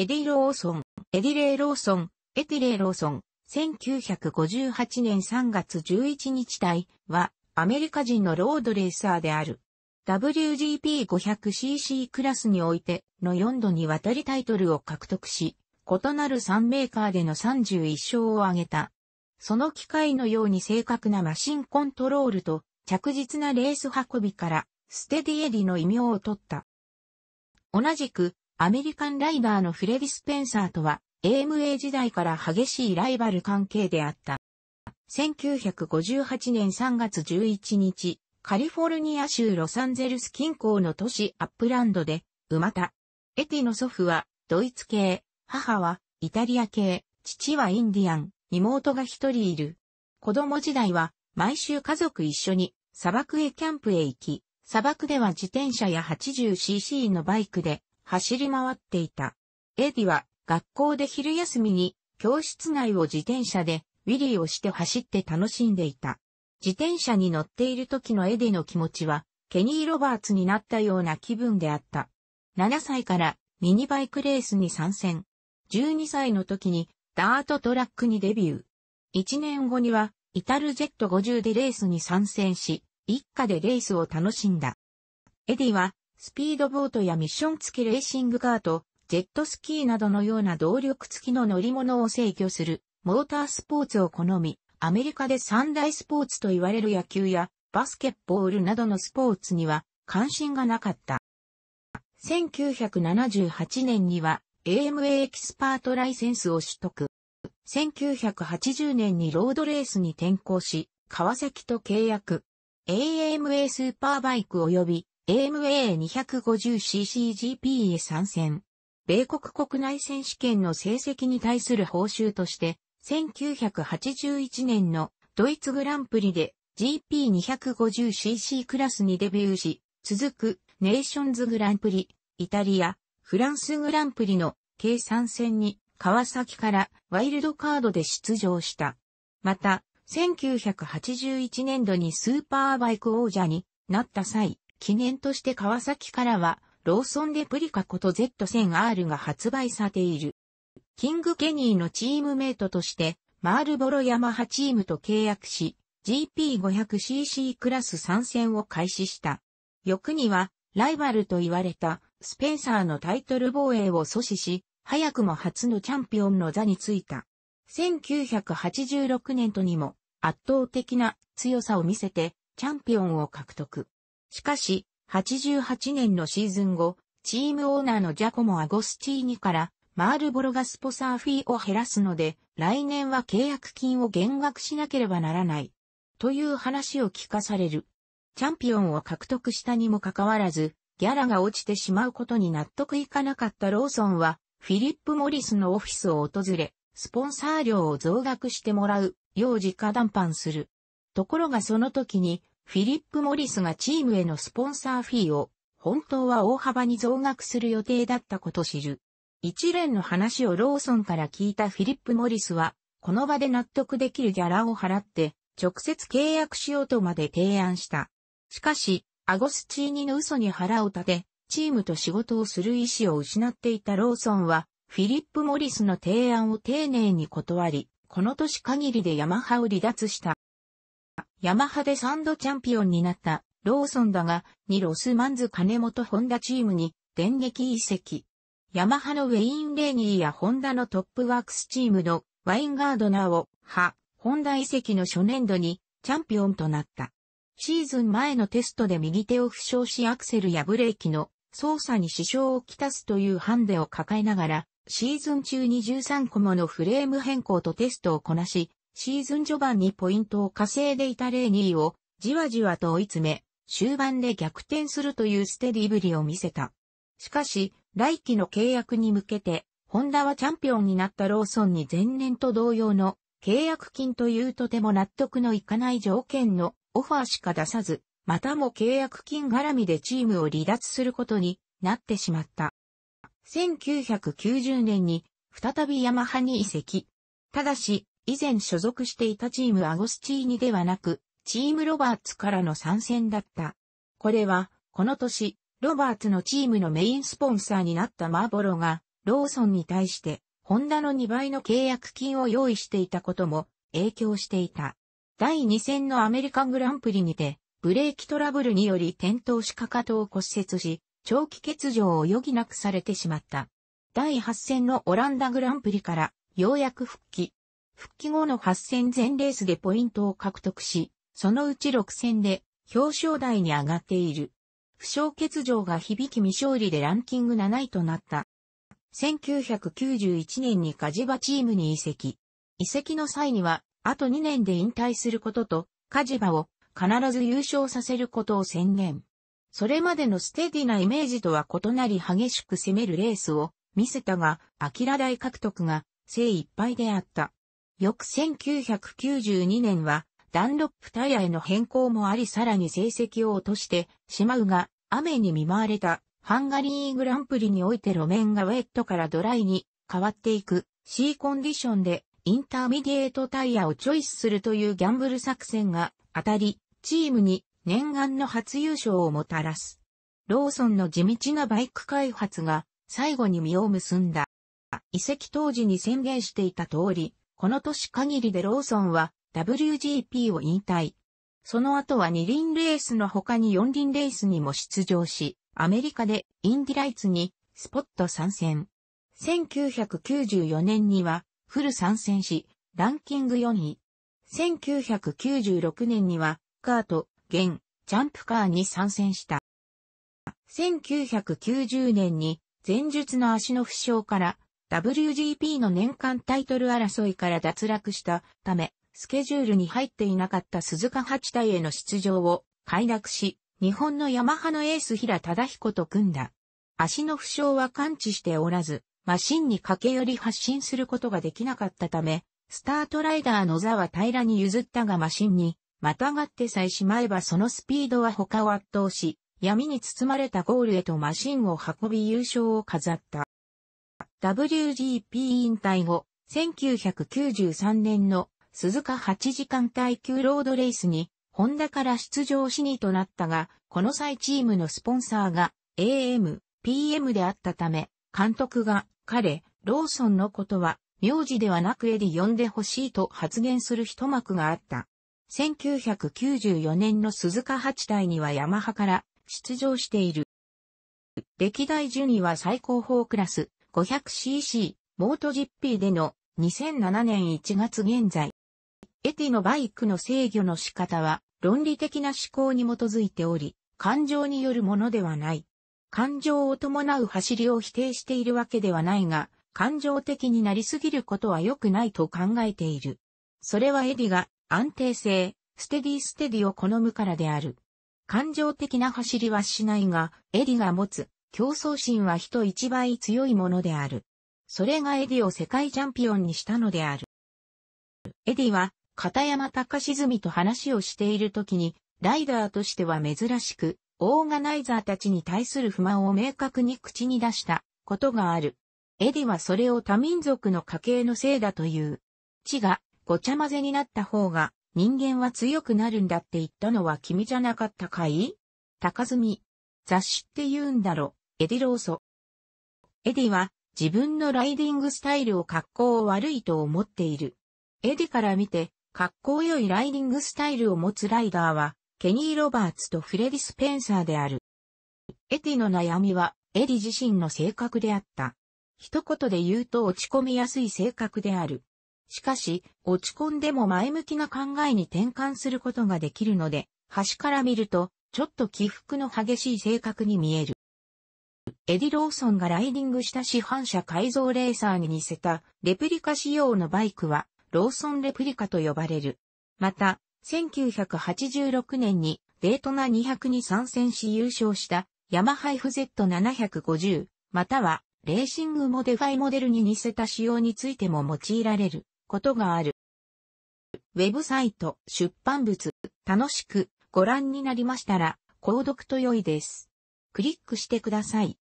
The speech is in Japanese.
エディ・ローソン、エディレイ・ローソン、エティレイ・ローソン、1958年3月11日台は、アメリカ人のロードレーサーである。WGP500cc クラスにおいての4度にわたりタイトルを獲得し、異なる3メーカーでの31勝を挙げた。その機械のように正確なマシンコントロールと着実なレース運びから、ステディエディの異名を取った。同じく、アメリカンライダーのフレディ・スペンサーとは、AMA 時代から激しいライバル関係であった。1958年3月11日、カリフォルニア州ロサンゼルス近郊の都市アップランドで、生また。エティの祖父は、ドイツ系、母は、イタリア系、父はインディアン、妹が一人いる。子供時代は、毎週家族一緒に、砂漠へキャンプへ行き、砂漠では自転車や 80cc のバイクで、走り回っていた。エディは学校で昼休みに教室内を自転車でウィリーをして走って楽しんでいた。自転車に乗っている時のエディの気持ちはケニー・ロバーツになったような気分であった。7歳からミニバイクレースに参戦。12歳の時にダートトラックにデビュー。1年後にはイタルジェット50でレースに参戦し、一家でレースを楽しんだ。エディはスピードボートやミッション付きレーシングカート、ジェットスキーなどのような動力付きの乗り物を制御するモータースポーツを好み、アメリカで三大スポーツと言われる野球やバスケッボールなどのスポーツには関心がなかった。1978年には AMA エキスパートライセンスを取得。1980年にロードレースに転向し、川崎と契約。AMA スーパーバイク及び AMA250ccGP へ参戦。米国国内選手権の成績に対する報酬として、1981年のドイツグランプリで GP250cc クラスにデビューし、続くネーションズグランプリ、イタリア、フランスグランプリの計算戦に川崎からワイルドカードで出場した。また、1981年度にスーパーバイク王者になった際、記念として川崎からは、ローソンデプリカこと Z1000R が発売されている。キング・ケニーのチームメイトとして、マールボロヤマハチームと契約し、GP500cc クラス参戦を開始した。翌には、ライバルと言われた、スペンサーのタイトル防衛を阻止し、早くも初のチャンピオンの座についた。1986年とにも、圧倒的な強さを見せて、チャンピオンを獲得。しかし、88年のシーズン後、チームオーナーのジャコモ・アゴスチーニから、マールボロがスポサーフィーを減らすので、来年は契約金を減額しなければならない。という話を聞かされる。チャンピオンを獲得したにもかかわらず、ギャラが落ちてしまうことに納得いかなかったローソンは、フィリップ・モリスのオフィスを訪れ、スポンサー料を増額してもらうよう直談判する。ところがその時に、フィリップ・モリスがチームへのスポンサーフィーを本当は大幅に増額する予定だったこと知る。一連の話をローソンから聞いたフィリップ・モリスは、この場で納得できるギャラを払って、直接契約しようとまで提案した。しかし、アゴスチーニの嘘に腹を立て、チームと仕事をする意思を失っていたローソンは、フィリップ・モリスの提案を丁寧に断り、この年限りでヤマハを離脱した。ヤマハで3度チャンピオンになったローソンだが、2ロスマンズ金本ホンダチームに電撃移籍。ヤマハのウェイン・レーニーやホンダのトップワークスチームのワインガードナーを、は、ホンダ移籍の初年度にチャンピオンとなった。シーズン前のテストで右手を負傷しアクセルやブレーキの操作に支障をきたすというハンデを抱えながら、シーズン中に13個ものフレーム変更とテストをこなし、シーズン序盤にポイントを稼いでいたレイニーをじわじわと追い詰め、終盤で逆転するというステディぶりを見せた。しかし、来季の契約に向けて、ホンダはチャンピオンになったローソンに前年と同様の契約金というとても納得のいかない条件のオファーしか出さず、またも契約金絡みでチームを離脱することになってしまった。1990年に再びヤマハに移籍。ただし、以前所属していたチームアゴスチーニではなく、チームロバーツからの参戦だった。これは、この年、ロバーツのチームのメインスポンサーになったマーボロが、ローソンに対して、ホンダの2倍の契約金を用意していたことも影響していた。第2戦のアメリカングランプリにて、ブレーキトラブルにより転倒しかかとを骨折し、長期欠場を余儀なくされてしまった。第8戦のオランダグランプリから、ようやく復帰。復帰後の8戦全レースでポイントを獲得し、そのうち6戦で表彰台に上がっている。負傷欠場が響き未勝利でランキング7位となった。1991年にカジバチームに移籍。移籍の際には、あと2年で引退することと、カジバを必ず優勝させることを宣言。それまでのステディなイメージとは異なり激しく攻めるレースを見せたが、アキラ大獲得が精一杯であった。翌1992年は、ダンロップタイヤへの変更もありさらに成績を落としてしまうが、雨に見舞われたハンガリーグランプリにおいて路面がウェットからドライに変わっていく C コンディションでインターミディエートタイヤをチョイスするというギャンブル作戦が当たり、チームに念願の初優勝をもたらす。ローソンの地道なバイク開発が最後に実を結んだ。遺跡当時に宣言していた通り、この年限りでローソンは WGP を引退。その後は二輪レースの他に四輪レースにも出場し、アメリカでインディライツにスポット参戦。1994年にはフル参戦し、ランキング4位。1996年にはカート、現、ジャンプカーに参戦した。1990年に前述の足の負傷から WGP の年間タイトル争いから脱落したため、スケジュールに入っていなかった鈴鹿八体への出場を快諾し、日本のヤマハのエース平忠彦と組んだ。足の負傷は感知しておらず、マシンに駆け寄り発進することができなかったため、スタートライダーの座は平らに譲ったがマシンに、またがってさえしまえばそのスピードは他を圧倒し、闇に包まれたゴールへとマシンを運び優勝を飾った。WGP 引退後、1993年の鈴鹿8時間耐久ロードレースに、ホンダから出場しにとなったが、この際チームのスポンサーが AM、PM であったため、監督が彼、ローソンのことは、名字ではなくエディ呼んでほしいと発言する一幕があった。1994年の鈴鹿八代にはヤマハから出場している。歴代順位は最高峰クラス、500cc モート GP での2007年1月現在。エティのバイクの制御の仕方は論理的な思考に基づいており、感情によるものではない。感情を伴う走りを否定しているわけではないが、感情的になりすぎることは良くないと考えている。それはエディが安定性、ステディステディを好むからである。感情的な走りはしないが、エディが持つ競争心は人一倍強いものである。それがエディを世界チャンピオンにしたのである。エディは、片山隆泉と話をしている時に、ライダーとしては珍しく、オーガナイザーたちに対する不満を明確に口に出したことがある。エディはそれを多民族の家系のせいだという。地がごちゃ混ぜになった方が人間は強くなるんだって言ったのは君じゃなかったかい高積み。雑誌って言うんだろ。エディ・ローソ。エディは自分のライディングスタイルを格好悪いと思っている。エディから見て、格好良いライディングスタイルを持つライダーは、ケニー・ロバーツとフレディ・スペンサーである。エディの悩みは、エディ自身の性格であった。一言で言うと落ち込みやすい性格である。しかし、落ち込んでも前向きな考えに転換することができるので、端から見ると、ちょっと起伏の激しい性格に見える。エディ・ローソンがライディングした市販車改造レーサーに似せたレプリカ仕様のバイクはローソンレプリカと呼ばれる。また、1986年にデートナ200に参戦し優勝したヤマハ FZ750 またはレーシングモデファイモデルに似せた仕様についても用いられることがある。ウェブサイト、出版物、楽しくご覧になりましたら、購読と良いです。クリックしてください。